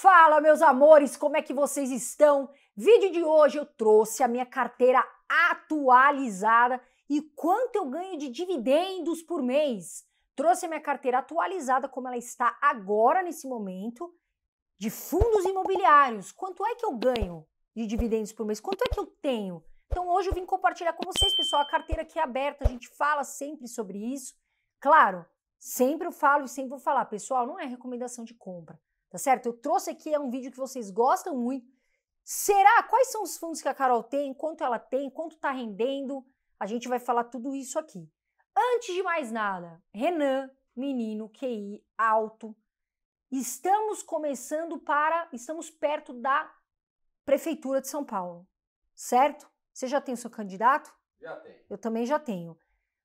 Fala, meus amores, como é que vocês estão? Vídeo de hoje eu trouxe a minha carteira atualizada e quanto eu ganho de dividendos por mês. Trouxe a minha carteira atualizada como ela está agora nesse momento de fundos imobiliários. Quanto é que eu ganho de dividendos por mês? Quanto é que eu tenho? Então hoje eu vim compartilhar com vocês, pessoal, a carteira que é aberta, a gente fala sempre sobre isso. Claro, sempre eu falo e sempre vou falar, pessoal, não é recomendação de compra tá certo? Eu trouxe aqui é um vídeo que vocês gostam muito. Será? Quais são os fundos que a Carol tem? Quanto ela tem? Quanto está rendendo? A gente vai falar tudo isso aqui. Antes de mais nada, Renan, menino QI alto, estamos começando para, estamos perto da prefeitura de São Paulo, certo? Você já tem o seu candidato? Já tenho. Eu também já tenho.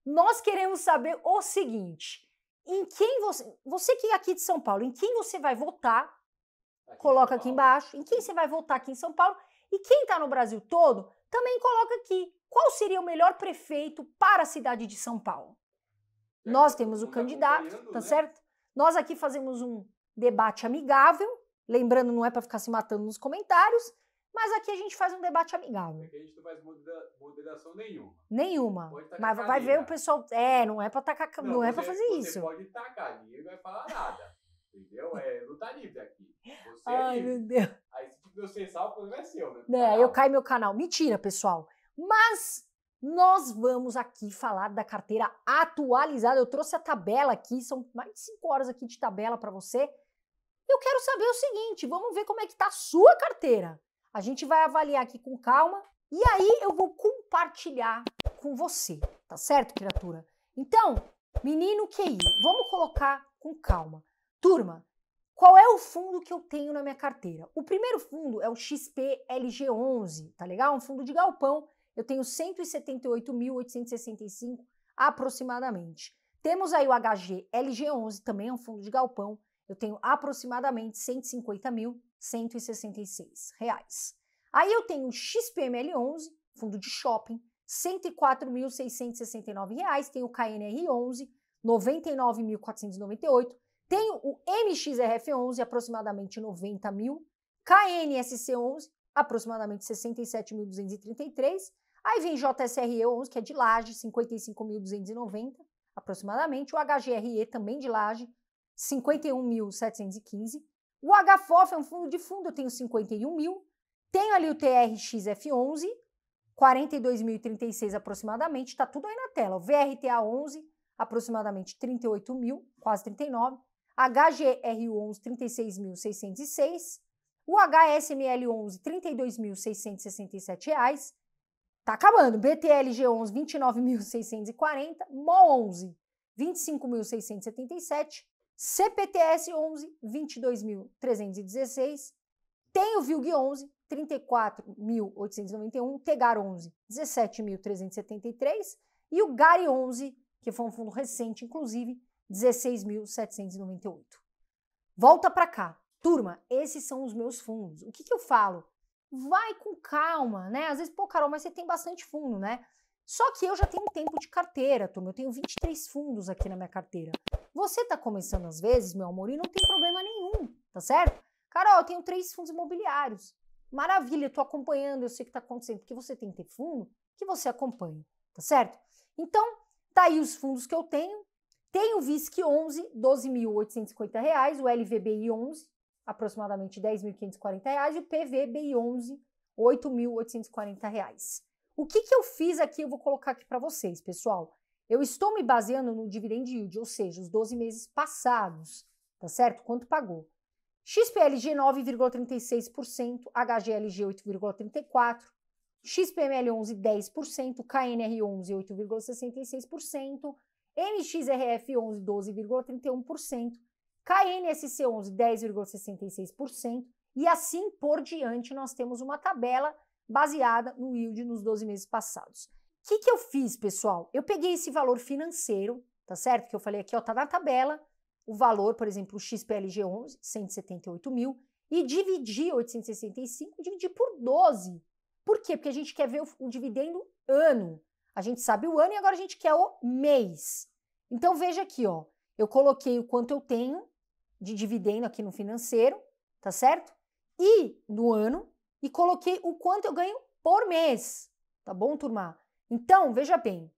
Nós queremos saber o seguinte: em quem você. Você que é aqui de São Paulo, em quem você vai votar? Aqui coloca aqui embaixo. Em quem você vai votar aqui em São Paulo? E quem está no Brasil todo, também coloca aqui. Qual seria o melhor prefeito para a cidade de São Paulo? É, Nós temos o é candidato, tá né? certo? Nós aqui fazemos um debate amigável, lembrando, não é para ficar se matando nos comentários. Mas aqui a gente faz um debate amigável. Aqui é a gente não faz moderação nenhuma. Nenhuma. Mas vai ver o pessoal. É, não é pra tacar. Não, não é para fazer você isso. Você pode tacar, ninguém vai falar nada. Entendeu? É luta tá livre aqui. Você é Ai, é meu Deus. Aí se você salva o problema é seu, né? É, eu caio meu canal. Mentira, pessoal. Mas nós vamos aqui falar da carteira atualizada. Eu trouxe a tabela aqui, são mais de 5 horas aqui de tabela para você. Eu quero saber o seguinte, vamos ver como é que tá a sua carteira. A gente vai avaliar aqui com calma e aí eu vou compartilhar com você, tá certo, criatura? Então, menino QI, vamos colocar com calma. Turma, qual é o fundo que eu tenho na minha carteira? O primeiro fundo é o XPLG11, tá legal? É um fundo de galpão. Eu tenho 178.865 aproximadamente. Temos aí o HG LG11, também é um fundo de galpão. Eu tenho aproximadamente 150 mil. 166 reais. Aí eu tenho o XPML11, fundo de shopping, 104.669 reais. Tem o KNR11, 99.498. Tenho o MXRF11, aproximadamente 90 mil. KNSC11, aproximadamente 67.233. Aí vem JSRE11, que é de laje, 55.290, aproximadamente. O HGRE, também de laje, 51.715. O HFOF é um fundo de fundo, eu tenho 51 mil, tenho ali o TRXF11, 42.036 aproximadamente, está tudo aí na tela. O VRTA11, aproximadamente 38 mil, quase 39. HGR11, 36.606. O HSML11, 32.667 reais. Tá acabando. BTLG11, 29.640. MO11, 25.677. CPTS 11 22.316, tem o VILG 11 34.891, TEGAR 11 17.373 e o GARI 11, que foi um fundo recente inclusive, 16.798. Volta para cá. Turma, esses são os meus fundos. O que, que eu falo? Vai com calma, né? Às vezes, pô, Carol, mas você tem bastante fundo, né? Só que eu já tenho tempo de carteira, turma. Eu tenho 23 fundos aqui na minha carteira. Você está começando às vezes, meu amor, e não tem problema nenhum, tá certo? Carol, eu tenho três fundos imobiliários. Maravilha, estou acompanhando, eu sei o que está acontecendo, porque você tem que ter fundo que você acompanha, tá certo? Então, tá aí os fundos que eu tenho. Tenho o VISC 11, 12.850 reais, o LVBI 11, aproximadamente 10.540 reais, e o PVBI 11, 8.840 reais. O que, que eu fiz aqui, eu vou colocar aqui para vocês, pessoal. Eu estou me baseando no dividend yield, ou seja, os 12 meses passados, tá certo? Quanto pagou? XPLG 9,36%, HGLG 8,34%, XPML 11 10%, KNR 11 8,66%, MXRF 11 12,31%, KNSC 11 10,66% e assim por diante nós temos uma tabela baseada no yield nos 12 meses passados. O que, que eu fiz, pessoal? Eu peguei esse valor financeiro, tá certo? Que eu falei aqui, ó, tá na tabela, o valor, por exemplo, o XPLG11, 178 mil, e dividi 865, dividi por 12. Por quê? Porque a gente quer ver o, o dividendo ano. A gente sabe o ano e agora a gente quer o mês. Então veja aqui, ó, eu coloquei o quanto eu tenho de dividendo aqui no financeiro, tá certo? E no ano e coloquei o quanto eu ganho por mês. Tá bom, turma? Então, veja bem,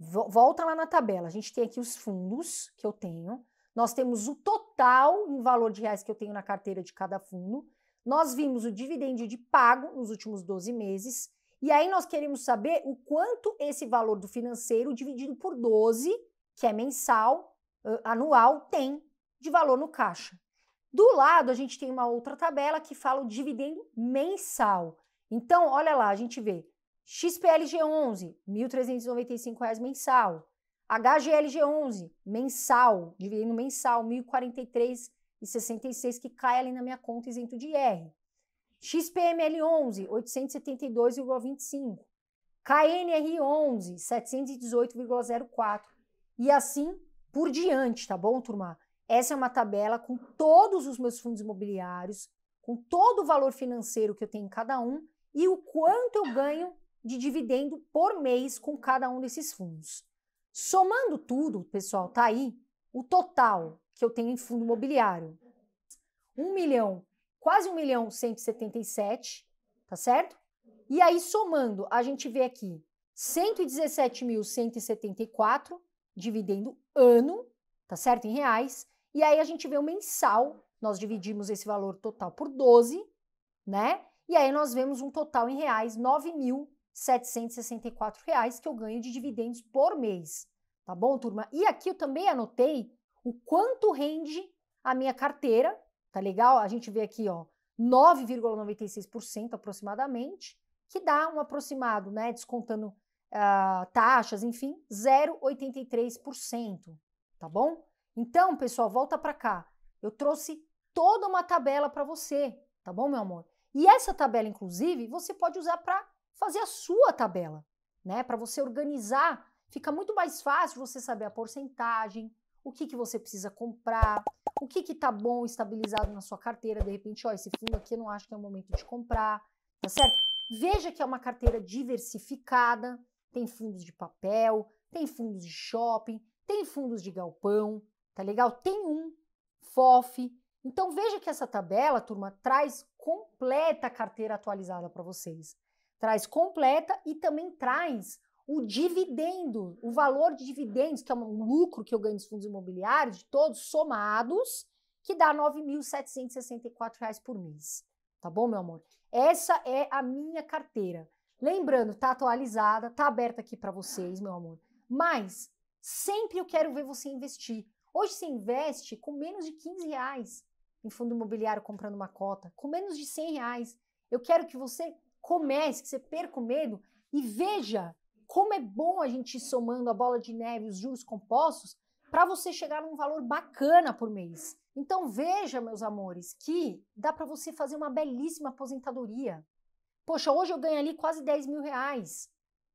volta lá na tabela. A gente tem aqui os fundos que eu tenho. Nós temos o total em valor de reais que eu tenho na carteira de cada fundo. Nós vimos o dividendo de pago nos últimos 12 meses. E aí nós queremos saber o quanto esse valor do financeiro dividido por 12, que é mensal, anual, tem de valor no caixa. Do lado, a gente tem uma outra tabela que fala o dividendo mensal. Então, olha lá, a gente vê XPLG11, R$ 1.395 mensal. HGLG11, mensal, dividendo mensal, R$ 1.043,66, que cai ali na minha conta isento de IR. XPML11, 872,25. KNR11, 718,04. E assim por diante, tá bom, turma? Essa é uma tabela com todos os meus fundos imobiliários, com todo o valor financeiro que eu tenho em cada um e o quanto eu ganho de dividendo por mês com cada um desses fundos. Somando tudo, pessoal, tá aí o total que eu tenho em fundo imobiliário. 1 milhão, quase 1 milhão 177, tá certo? E aí somando, a gente vê aqui 117.174 dividendo ano, tá certo? Em reais, e aí a gente vê o mensal, nós dividimos esse valor total por 12, né? E aí nós vemos um total em reais, R$ 9.764, que eu ganho de dividendos por mês. Tá bom, turma? E aqui eu também anotei o quanto rende a minha carteira, tá legal? A gente vê aqui, ó, 9,96% aproximadamente, que dá um aproximado, né, descontando uh, taxas, enfim, 0,83%, tá bom? Então, pessoal, volta para cá. Eu trouxe toda uma tabela para você, tá bom, meu amor? E essa tabela, inclusive, você pode usar para fazer a sua tabela, né? Para você organizar, fica muito mais fácil você saber a porcentagem, o que, que você precisa comprar, o que tá bom, estabilizado na sua carteira. De repente, ó, esse fundo aqui eu não acho que é o momento de comprar, tá certo? Veja que é uma carteira diversificada, tem fundos de papel, tem fundos de shopping, tem fundos de galpão, tá legal? Tem um FOF. Então veja que essa tabela, turma, traz completa a carteira atualizada para vocês. Traz completa e também traz o dividendo, o valor de dividendos, que é um lucro que eu ganho dos fundos imobiliários, de todos somados, que dá R$ 9.764 por mês. Tá bom, meu amor? Essa é a minha carteira. Lembrando, tá atualizada, tá aberta aqui para vocês, meu amor. Mas sempre eu quero ver você investir. Hoje você investe com menos de 15 reais em fundo imobiliário comprando uma cota, com menos de 100 reais. Eu quero que você comece, que você perca o medo e veja como é bom a gente ir somando a bola de neve, os juros compostos, para você chegar num valor bacana por mês. Então veja, meus amores, que dá para você fazer uma belíssima aposentadoria. Poxa, hoje eu ganho ali quase 10 mil reais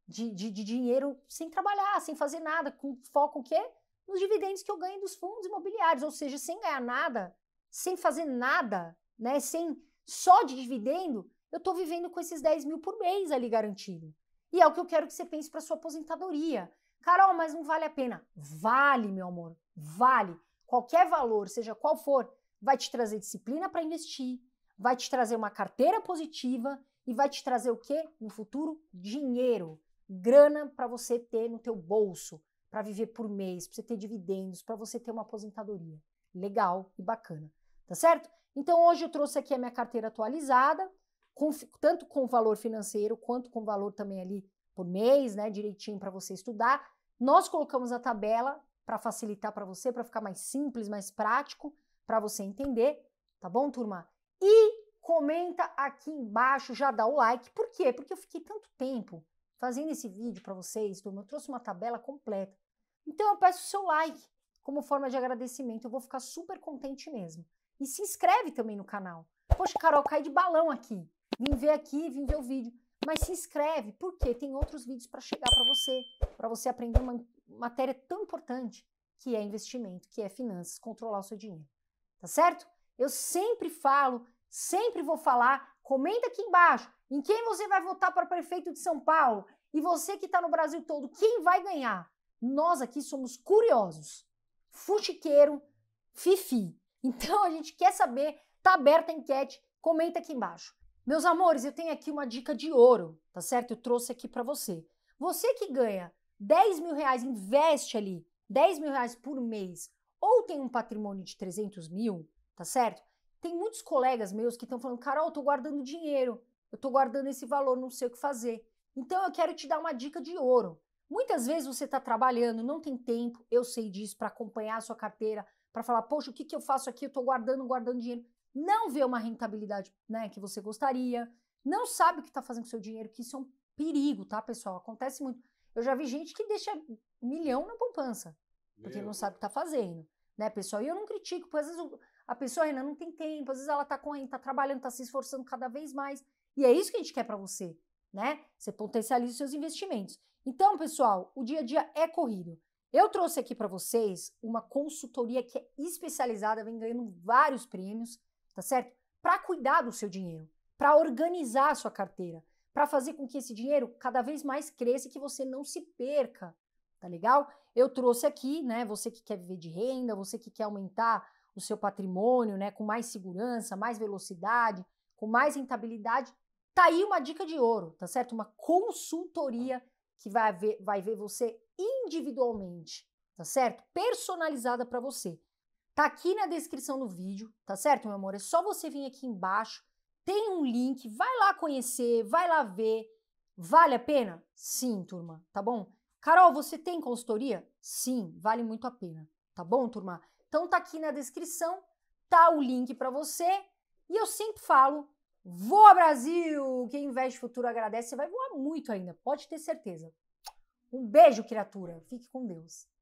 de, de, de dinheiro sem trabalhar, sem fazer nada, com foco o quê? nos dividendos que eu ganho dos fundos imobiliários, ou seja, sem ganhar nada, sem fazer nada, né, sem só de dividendo, eu estou vivendo com esses 10 mil por mês ali garantido. E é o que eu quero que você pense para sua aposentadoria. Carol, mas não vale a pena. Vale, meu amor, vale. Qualquer valor, seja qual for, vai te trazer disciplina para investir, vai te trazer uma carteira positiva e vai te trazer o quê? No futuro, dinheiro, grana para você ter no teu bolso para viver por mês, para você ter dividendos, para você ter uma aposentadoria legal e bacana, tá certo? Então hoje eu trouxe aqui a minha carteira atualizada, com, tanto com valor financeiro quanto com valor também ali por mês, né, direitinho para você estudar. Nós colocamos a tabela para facilitar para você, para ficar mais simples, mais prático, para você entender, tá bom, turma? E comenta aqui embaixo, já dá o like. Por quê? Porque eu fiquei tanto tempo fazendo esse vídeo para vocês, turma, eu trouxe uma tabela completa então eu peço o seu like como forma de agradecimento. Eu vou ficar super contente mesmo. E se inscreve também no canal. Poxa, Carol, cai de balão aqui. Vim ver aqui, vim ver o vídeo. Mas se inscreve, porque tem outros vídeos para chegar para você, para você aprender uma matéria tão importante que é investimento, que é finanças, controlar o seu dinheiro. Tá certo? Eu sempre falo, sempre vou falar. Comenta aqui embaixo em quem você vai votar para prefeito de São Paulo e você que está no Brasil todo, quem vai ganhar? Nós aqui somos curiosos, fuxiqueiro, fifi. Então a gente quer saber, tá aberta a enquete, comenta aqui embaixo. Meus amores, eu tenho aqui uma dica de ouro, tá certo? Eu trouxe aqui para você. Você que ganha 10 mil reais, investe ali 10 mil reais por mês ou tem um patrimônio de 300 mil, tá certo? Tem muitos colegas meus que estão falando, Carol, eu tô guardando dinheiro, eu tô guardando esse valor, não sei o que fazer. Então eu quero te dar uma dica de ouro. Muitas vezes você está trabalhando, não tem tempo, eu sei disso, para acompanhar a sua carteira, para falar, poxa, o que, que eu faço aqui? Eu estou guardando, guardando dinheiro. Não vê uma rentabilidade né, que você gostaria, não sabe o que está fazendo com o seu dinheiro, que isso é um perigo, tá, pessoal? Acontece muito. Eu já vi gente que deixa milhão na poupança, Meu. porque não sabe o que está fazendo, né, pessoal? E eu não critico, porque às vezes a pessoa, Renan, não tem tempo, às vezes ela está correndo, está trabalhando, está se esforçando cada vez mais. E é isso que a gente quer para você, né? Você potencializa os seus investimentos. Então, pessoal, o dia a dia é corrido. Eu trouxe aqui para vocês uma consultoria que é especializada, vem ganhando vários prêmios, tá certo? Para cuidar do seu dinheiro, para organizar a sua carteira, para fazer com que esse dinheiro cada vez mais cresça e que você não se perca, tá legal? Eu trouxe aqui, né, você que quer viver de renda, você que quer aumentar o seu patrimônio, né, com mais segurança, mais velocidade, com mais rentabilidade, tá aí uma dica de ouro, tá certo? Uma consultoria que vai ver, vai ver você individualmente, tá certo? Personalizada para você. Tá aqui na descrição do vídeo, tá certo, meu amor? É só você vir aqui embaixo, tem um link, vai lá conhecer, vai lá ver. Vale a pena? Sim, turma, tá bom? Carol, você tem consultoria? Sim, vale muito a pena, tá bom, turma? Então tá aqui na descrição, tá o link para você. E eu sempre falo, Voa Brasil! Quem investe futuro agradece. Você vai voar muito ainda, pode ter certeza. Um beijo, criatura. Fique com Deus.